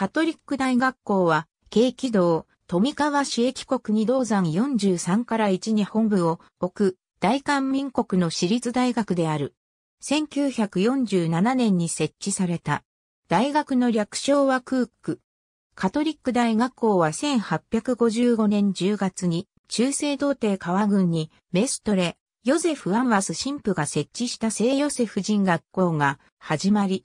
カトリック大学校は、軽軌道、富川市駅国に銅山43から1に本部を置く、大韓民国の私立大学である。1947年に設置された。大学の略称はクーク。カトリック大学校は1855年10月に中世童貞川郡にメストレ、ヨゼフ・アンワス神父が設置した聖ヨセフ人学校が始まり、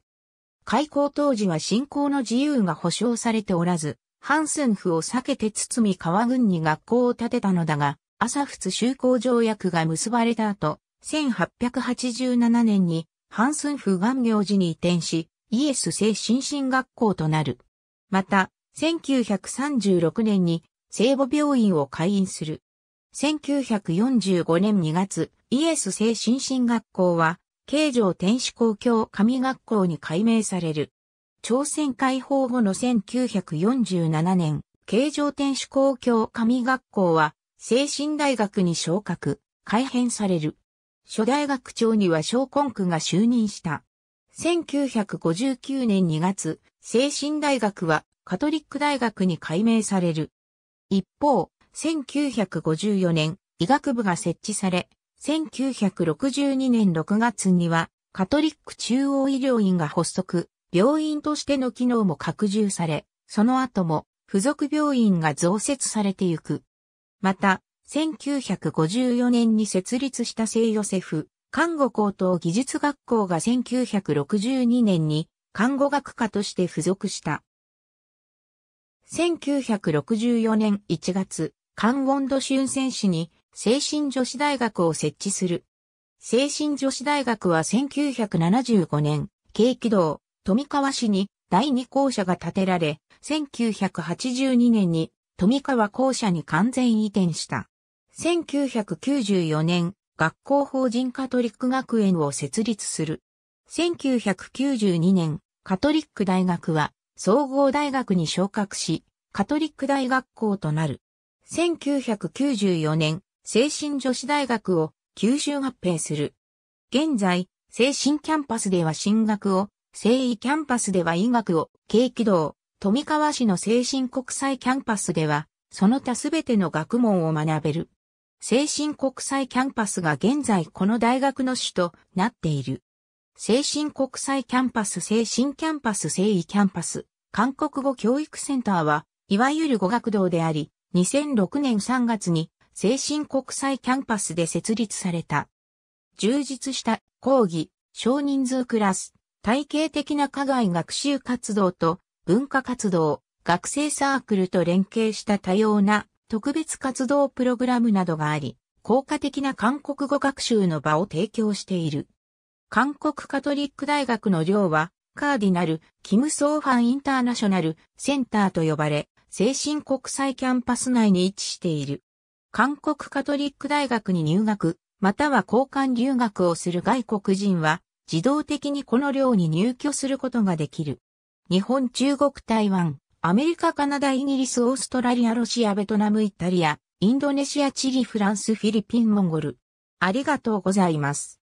開港当時は信仰の自由が保障されておらず、ハンスンフを避けて包み川軍に学校を建てたのだが、朝仏修好条約が結ばれた後、1887年にハンスンフ岩行寺に移転し、イエス聖新神学校となる。また、1936年に聖母病院を開院する。1945年2月、イエス聖新神学校は京城天守公共神学校に改名される。朝鮮解放後の1947年、京城天守公共神学校は、精神大学に昇格、改編される。初代学長には小根区が就任した。1959年2月、精神大学はカトリック大学に改名される。一方、1954年、医学部が設置され、1962年6月には、カトリック中央医療院が発足、病院としての機能も拡充され、その後も、付属病院が増設されてゆく。また、1954年に設立した聖ヨセフ、看護高等技術学校が1962年に看護学科として付属した。1964年1月、関温度春選手に精神女子大学を設置する。精神女子大学は1975年、軽気道、富川市に第二校舎が建てられ、1982年に富川校舎に完全移転した。1994年、学校法人カトリック学園を設立する。1992年、カトリック大学は総合大学に昇格し、カトリック大学校となる。1994年、精神女子大学を吸収合併する。現在、精神キャンパスでは進学を、精医キャンパスでは医学を、軽軌道、富川市の精神国際キャンパスでは、その他すべての学問を学べる。精神国際キャンパスが現在この大学の主となっている。精神国際キャンパス、精神キャンパス、精医キャンパス、韓国語教育センターは、いわゆる語学堂であり、2006年3月に精神国際キャンパスで設立された。充実した講義、少人数クラス、体系的な課外学習活動と文化活動、学生サークルと連携した多様な特別活動プログラムなどがあり、効果的な韓国語学習の場を提供している。韓国カトリック大学の寮は、カーディナル、キム・ソーファン・インターナショナル・センターと呼ばれ、精神国際キャンパス内に位置している。韓国カトリック大学に入学、または交換留学をする外国人は、自動的にこの寮に入居することができる。日本、中国、台湾、アメリカ、カナダ、イギリス、オーストラリア、ロシア、ベトナム、イタリア、インドネシア、チリ、フランス、フィリピン、モンゴル。ありがとうございます。